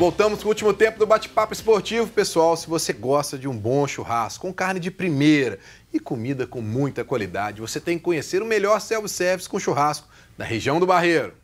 Voltamos para o último tempo do bate-papo esportivo, pessoal. Se você gosta de um bom churrasco, com carne de primeira e comida com muita qualidade, você tem que conhecer o melhor self-service com churrasco da região do Barreiro.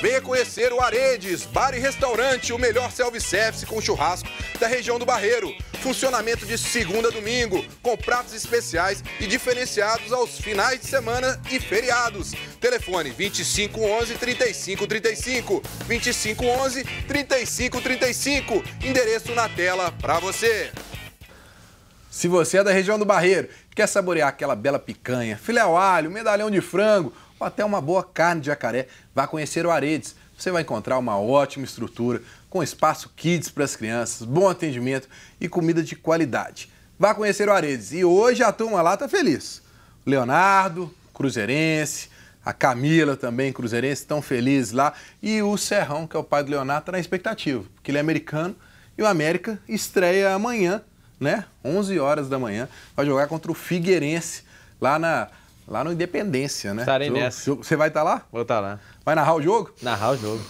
Venha conhecer o Aredes, bar e restaurante, o melhor self-service com churrasco da região do Barreiro. Funcionamento de segunda a domingo, com pratos especiais e diferenciados aos finais de semana e feriados. Telefone 2511 3535, 2511 3535. Endereço na tela para você. Se você é da região do Barreiro, quer saborear aquela bela picanha, filé ao alho, medalhão de frango ou até uma boa carne de jacaré, vá conhecer o Aredes. Você vai encontrar uma ótima estrutura com espaço kids para as crianças, bom atendimento e comida de qualidade. Vá conhecer o Aredes e hoje a turma lá está feliz. Leonardo, cruzeirense, a Camila também, cruzeirense, estão felizes lá. E o Serrão, que é o pai do Leonardo, está na expectativa, porque ele é americano e o América estreia amanhã, né? 11 horas da manhã, vai jogar contra o Figueirense lá na lá no Independência, né? Estarei jogo, nessa. Jogo, você vai estar tá lá? Vou estar tá lá. Vai narrar o jogo? Narrar o jogo.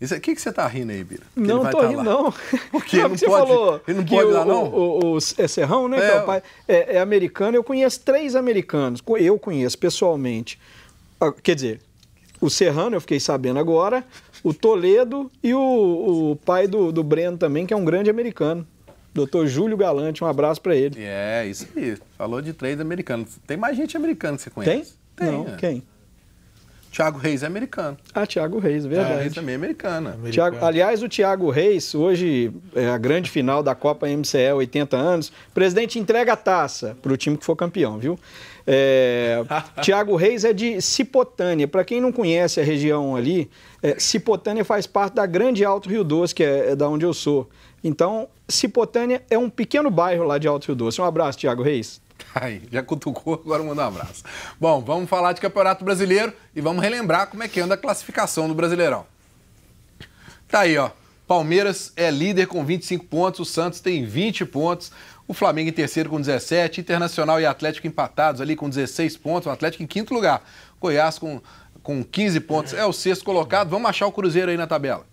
É, o que, que você está rindo aí, Bira? não estou tá rindo, lá. não. Por quê? Não, não você pode, falou ele não pode o, ir lá, não? O, o, o é Serrão, né? É, é. Pai, é, é americano. Eu conheço três americanos. Eu conheço pessoalmente. Ah, quer dizer, o Serrano, eu fiquei sabendo agora, o Toledo e o, o pai do, do Breno também, que é um grande americano. Doutor Júlio Galante, um abraço para ele. É, isso aí. Falou de três americanos. Tem mais gente americana que você conhece? Tem? Tem. Não, é. quem? Tiago Reis é americano. Ah, Tiago Reis, verdade. Thiago Reis também é americana. Thiago, aliás, o Tiago Reis, hoje é a grande final da Copa MCE, 80 anos. O presidente entrega a taça para o time que for campeão, viu? É, Tiago Reis é de Cipotânia. Para quem não conhece a região ali, é, Cipotânia faz parte da Grande Alto Rio Doce, que é, é da onde eu sou. Então, Cipotânia é um pequeno bairro lá de Alto Rio Doce. Um abraço, Tiago Reis. Tá aí, já cutucou, agora manda um abraço. Bom, vamos falar de Campeonato Brasileiro e vamos relembrar como é que anda a classificação do Brasileirão. Tá aí, ó. Palmeiras é líder com 25 pontos, o Santos tem 20 pontos, o Flamengo em terceiro com 17, Internacional e Atlético empatados ali com 16 pontos, o Atlético em quinto lugar, Goiás com, com 15 pontos, é o sexto colocado. Vamos achar o Cruzeiro aí na tabela.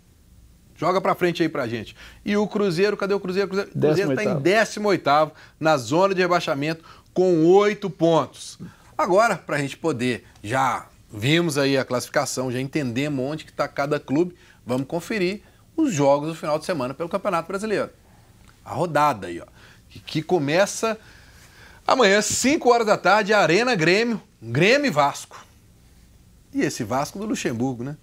Joga para frente aí pra gente. E o Cruzeiro, cadê o Cruzeiro? O Cruzeiro, está em 18 na zona de rebaixamento com oito pontos. Agora, para a gente poder, já vimos aí a classificação, já entendemos onde que está cada clube, vamos conferir os jogos do final de semana pelo Campeonato Brasileiro. A rodada aí, ó, que começa amanhã, 5 horas da tarde, Arena Grêmio, Grêmio e Vasco. E esse Vasco do Luxemburgo, né?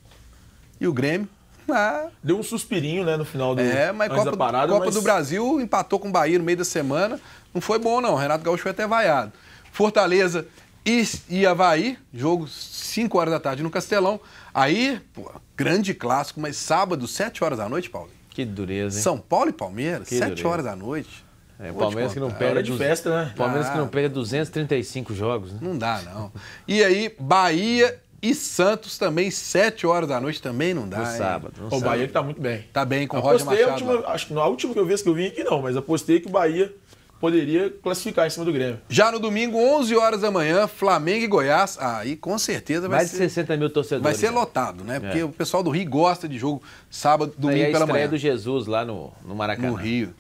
E o Grêmio ah. Deu um suspirinho, né, no final do, é, mas Copa, da parada. Copa mas... do Brasil empatou com o Bahia no meio da semana. Não foi bom, não. Renato Gaúcho foi até vaiado. Fortaleza e, e Havaí, jogo 5 horas da tarde no Castelão. Aí, pô, grande clássico, mas sábado, 7 horas da noite, Paulo. Que dureza, hein? São Paulo e Palmeiras, que 7 dureza. horas da noite. É, Palmeiras tipo, que não é perde. É de festa, né? Palmeiras ah, que não perde 235 jogos, né? Não dá, não. E aí, Bahia e Santos também, 7 horas da noite, também não dá. No sábado. No o sábado. Bahia está muito bem. Está bem com apostei o Roger Machado. É a última, acho que na última vez que eu vim aqui não, mas apostei que o Bahia poderia classificar em cima do Grêmio. Já no domingo, 11 horas da manhã, Flamengo e Goiás. Aí com certeza vai Mais ser. Mais de 60 mil torcedores. Vai ser né? lotado, né? É. Porque é. o pessoal do Rio gosta de jogo sábado, domingo é aí pela manhã. do Jesus lá no, no Maracanã. No Rio.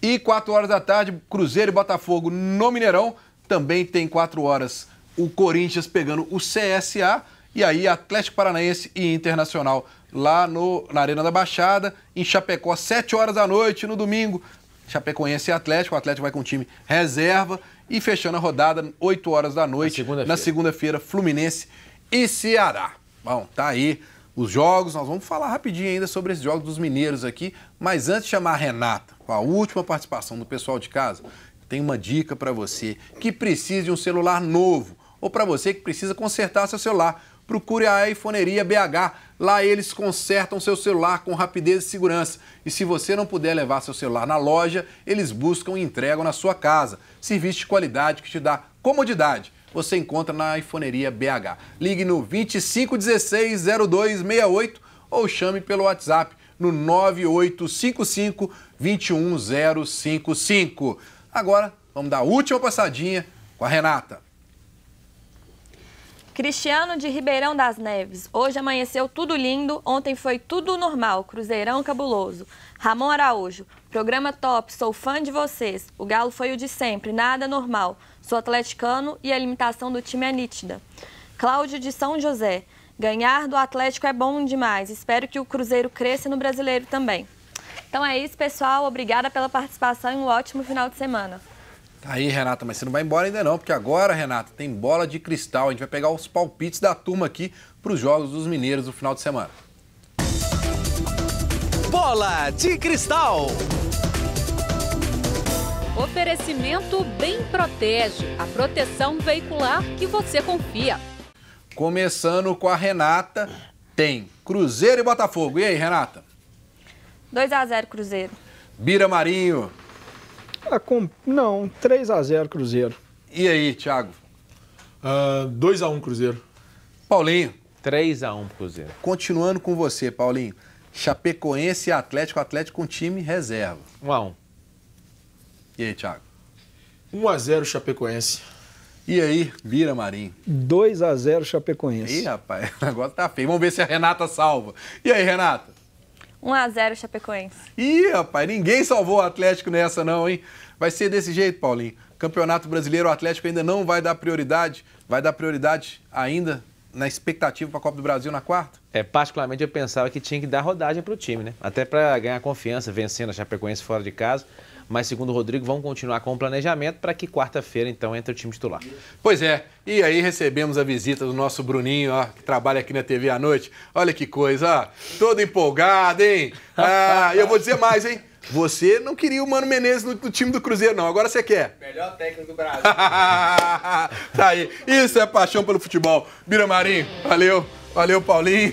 E 4 horas da tarde, Cruzeiro e Botafogo no Mineirão. Também tem 4 horas o Corinthians pegando o CSA e aí Atlético Paranaense e Internacional lá no, na Arena da Baixada, em Chapecó, às 7 horas da noite no domingo. Chapecoense e Atlético, o Atlético vai com o time reserva e fechando a rodada, 8 horas da noite, na segunda-feira, segunda Fluminense e Ceará. Bom, tá aí os jogos, nós vamos falar rapidinho ainda sobre esses jogos dos mineiros aqui, mas antes de chamar a Renata, com a última participação do pessoal de casa, tem uma dica para você que precisa de um celular novo ou para você que precisa consertar seu celular. Procure a iPhoneria BH. Lá eles consertam seu celular com rapidez e segurança. E se você não puder levar seu celular na loja, eles buscam e entregam na sua casa. Serviço de qualidade que te dá comodidade. Você encontra na iPhoneria BH. Ligue no 25160268 ou chame pelo WhatsApp no 9855 21055. Agora vamos dar a última passadinha com a Renata. Cristiano de Ribeirão das Neves. Hoje amanheceu tudo lindo, ontem foi tudo normal, Cruzeirão cabuloso. Ramon Araújo. Programa top, sou fã de vocês. O Galo foi o de sempre, nada normal. Sou atleticano e a limitação do time é nítida. Cláudio de São José. Ganhar do Atlético é bom demais. Espero que o Cruzeiro cresça no brasileiro também. Então é isso, pessoal. Obrigada pela participação e um ótimo final de semana. Aí, Renata, mas você não vai embora ainda não, porque agora, Renata, tem bola de cristal. A gente vai pegar os palpites da turma aqui para os Jogos dos Mineiros do final de semana. Bola de cristal! Oferecimento Bem Protege, a proteção veicular que você confia. Começando com a Renata, tem Cruzeiro e Botafogo. E aí, Renata? 2 a 0 Cruzeiro. Bira Marinho. Ah, com... Não, 3 x 0 Cruzeiro. E aí, Thiago? Uh, 2 x 1 Cruzeiro. Paulinho. 3 x 1 Cruzeiro. Continuando com você, Paulinho. Chapecoense e Atlético, Atlético com time reserva. 1 x 1. E aí, Thiago? 1 x 0 Chapecoense. E aí, Vira Marinho? 2 x 0 Chapecoense. Ih, rapaz, o negócio tá feio. Vamos ver se a Renata salva. E aí, Renata? 1x0 Chapecoense. Ih, rapaz, ninguém salvou o Atlético nessa não, hein? Vai ser desse jeito, Paulinho. Campeonato Brasileiro, o Atlético ainda não vai dar prioridade, vai dar prioridade ainda na expectativa para a Copa do Brasil na quarta? É, particularmente eu pensava que tinha que dar rodagem para o time, né? Até para ganhar confiança, vencendo a Chapecoense fora de casa mas segundo o Rodrigo, vão continuar com o planejamento para que quarta-feira, então, entre o time titular. Pois é, e aí recebemos a visita do nosso Bruninho, ó, que trabalha aqui na TV à noite. Olha que coisa, ó, todo empolgado, hein? Ah, eu vou dizer mais, hein? Você não queria o Mano Menezes no, no, time do Cruzeiro, não. Agora você quer. Melhor técnico do Brasil. tá aí. Isso é paixão pelo futebol. Bira Marinho, valeu. Valeu, Paulinho.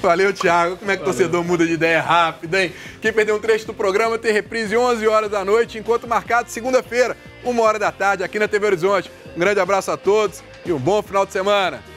Valeu, Thiago. Como é que o torcedor muda de ideia rápido, hein? Quem perdeu um trecho do programa tem reprise 11 horas da noite, enquanto marcado segunda-feira, 1 hora da tarde, aqui na TV Horizonte. Um grande abraço a todos e um bom final de semana.